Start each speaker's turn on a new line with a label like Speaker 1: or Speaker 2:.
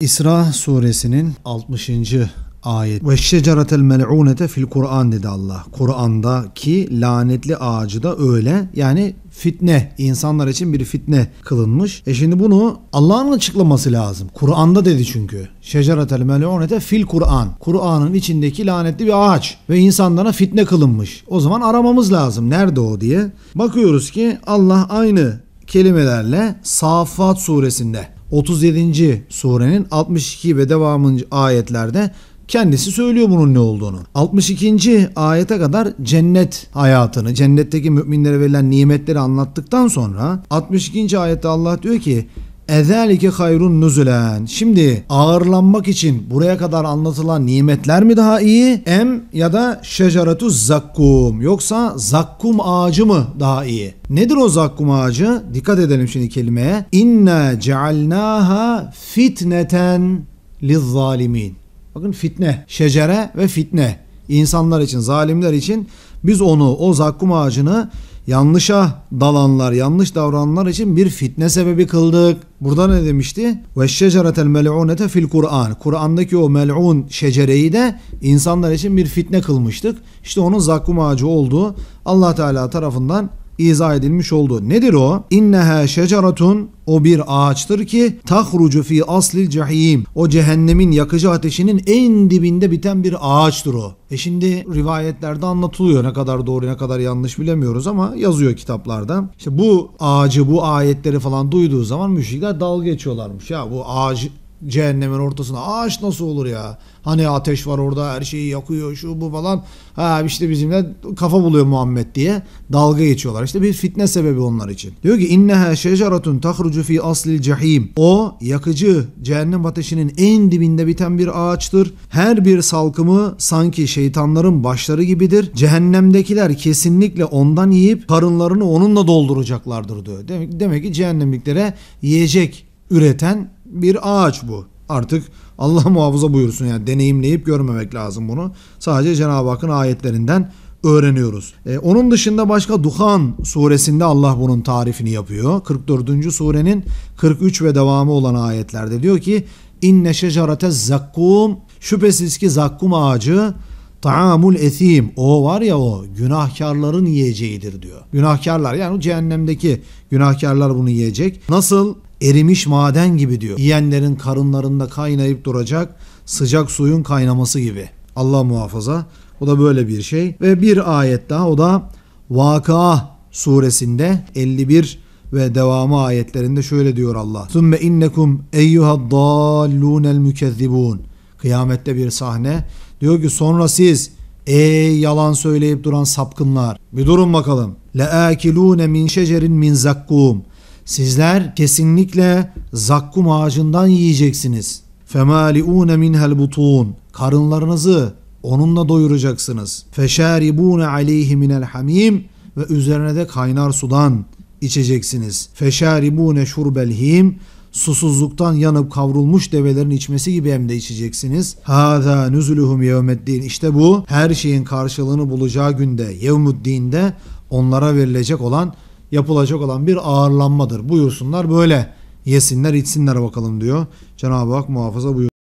Speaker 1: İsra suresinin 60. ayet. Ve şeceratel mel'unete fil Kur'an dedi Allah. Kur'an'daki lanetli ağacı da öyle. Yani fitne insanlar için bir fitne kılınmış. E şimdi bunu Allah'ın açıklaması lazım. Kur'an'da dedi çünkü. Şeceratel mel'unete fil Kur'an. Kur'an'ın içindeki lanetli bir ağaç ve insanlara fitne kılınmış. O zaman aramamız lazım. Nerede o diye. Bakıyoruz ki Allah aynı kelimelerle Safat suresinde 37. surenin 62 ve devamıncı ayetlerde kendisi söylüyor bunun ne olduğunu. 62. ayete kadar cennet hayatını, cennetteki müminlere verilen nimetleri anlattıktan sonra 62. ayette Allah diyor ki Ezelike hayrun nüzülen. Şimdi ağırlanmak için buraya kadar anlatılan nimetler mi daha iyi? Em ya da şeceratu zakkum. Yoksa zakkum ağacı mı daha iyi? Nedir o zakkum ağacı? Dikkat edelim şimdi kelimeye. İnna cealnaha fitneten lizzalimin. Bakın fitne, şecere ve fitne. İnsanlar için, zalimler için biz onu, o zakkum ağacını yanlışa dalanlar, yanlış davrananlar için bir fitne sebebi kıldık. Burada ne demişti? Ve şeceretel mel'unete fil Kur'an. Kur'an'daki o mel'un şecereyi de insanlar için bir fitne kılmıştık. İşte onun zakkum ağacı olduğu Allah Teala tarafından izah edilmiş oldu. Nedir o? İnneha şeceratun o bir ağaçtır ki tahrucu fi aslil cehim. O cehennemin yakıcı ateşinin en dibinde biten bir ağaçtır o. E şimdi rivayetlerde anlatılıyor ne kadar doğru ne kadar yanlış bilemiyoruz ama yazıyor kitaplarda. İşte bu ağacı bu ayetleri falan duyduğu zaman müşrikler dalga geçiyorlarmış. Ya bu ağacı cehennemin ortasına ağaç nasıl olur ya? Hani ateş var orada her şeyi yakıyor şu bu falan. Ha işte bizimle kafa buluyor Muhammed diye dalga geçiyorlar. İşte bir fitne sebebi onlar için. Diyor ki inneha şeceratun tahrucu fi aslil cehim. O yakıcı cehennem ateşinin en dibinde biten bir ağaçtır. Her bir salkımı sanki şeytanların başları gibidir. Cehennemdekiler kesinlikle ondan yiyip karınlarını onunla dolduracaklardır diyor. Demek, demek ki cehennemliklere yiyecek üreten bir ağaç bu. Artık Allah muhafaza buyursun yani deneyimleyip görmemek lazım bunu. Sadece Cenab-ı Hakk'ın ayetlerinden öğreniyoruz. Ee, onun dışında başka Duhan suresinde Allah bunun tarifini yapıyor. 44. surenin 43 ve devamı olan ayetlerde diyor ki İnne şecerete zakkum şüphesiz ki zakkum ağacı Taamul etim o var ya o günahkarların yiyeceğidir diyor. Günahkarlar yani cehennemdeki günahkarlar bunu yiyecek. Nasıl erimiş maden gibi diyor. Yiyenlerin karınlarında kaynayıp duracak sıcak suyun kaynaması gibi. Allah muhafaza. O da böyle bir şey. Ve bir ayet daha o da Vakıa suresinde 51 ve devamı ayetlerinde şöyle diyor Allah. Sümme innekum eyyuhaddallûnel mükezzibûn. Kıyamette bir sahne. Diyor ki sonra siz ey yalan söyleyip duran sapkınlar. Bir durun bakalım. Le akilûne min şecerin min zakkum Sizler kesinlikle zakkum ağacından yiyeceksiniz. Femaliun minhel butun. Karınlarınızı onunla doyuracaksınız. Feşaribun aleyhi minel hamim ve üzerine de kaynar sudan içeceksiniz. Feşaribune şurbelhim susuzluktan yanıp kavrulmuş develerin içmesi gibi hem de içeceksiniz. Hâzâ nüzülühüm yevmeddin. İşte bu her şeyin karşılığını bulacağı günde, yevmuddin'de onlara verilecek olan yapılacak olan bir ağırlanmadır. Buyursunlar böyle yesinler içsinler bakalım diyor. Cenab-ı Hak muhafaza buyur.